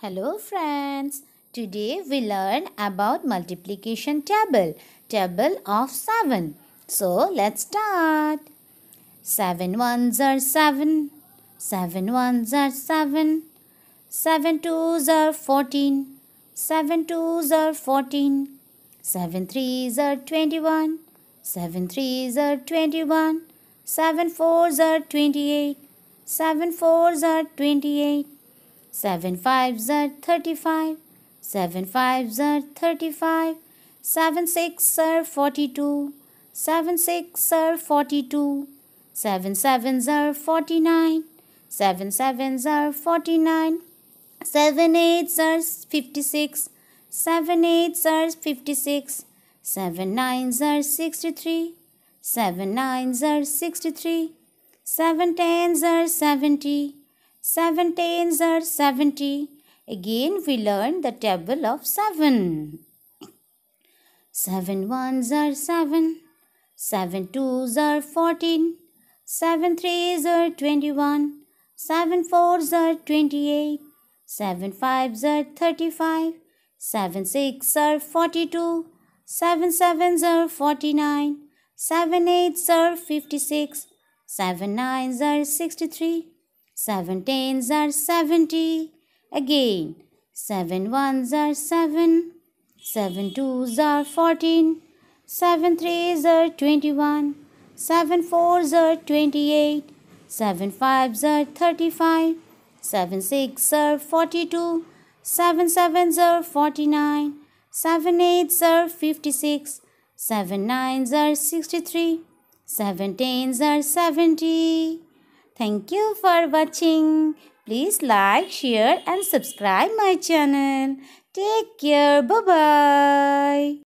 Hello friends, today we learn about multiplication table, table of 7. So let's start. 7 ones are 7, 7 ones are 7, 7 twos are 14, 7 twos are 14, 7 threes are 21, 7 threes are 21, 7 fours are 28, 7 fours are 28. Seven fives are thirty-five. Seven fives are thirty-five. Seven six are forty-two. Seven six are forty-two. Seven sevens are forty-nine. Seven sevens are forty-nine. Seven eights are fifty-six. Seven eights are fifty-six. Seven nines are sixty-three. Seven nines are sixty-three. Seven tens are seventy. 7 are 70. Again we learn the table of 7. Seven ones are 7. Seven twos are 14. Seven threes are 21. Seven fours are 28. Seven fives are 35. 7 six are 42. Seven sevens are 49. Seven eights are 56. Seven nines are 63. Seven tens are seventy. Again, seven ones are seven. Seven twos are fourteen. Seven threes are twenty-one. Seven fours are twenty-eight. Seven fives are thirty-five. Seven six are forty-two. Seven sevens are forty-nine. Seven eights are fifty-six. Seven nines are sixty-three. Seven tens are seventy. Thank you for watching. Please like, share and subscribe my channel. Take care. Bye-bye.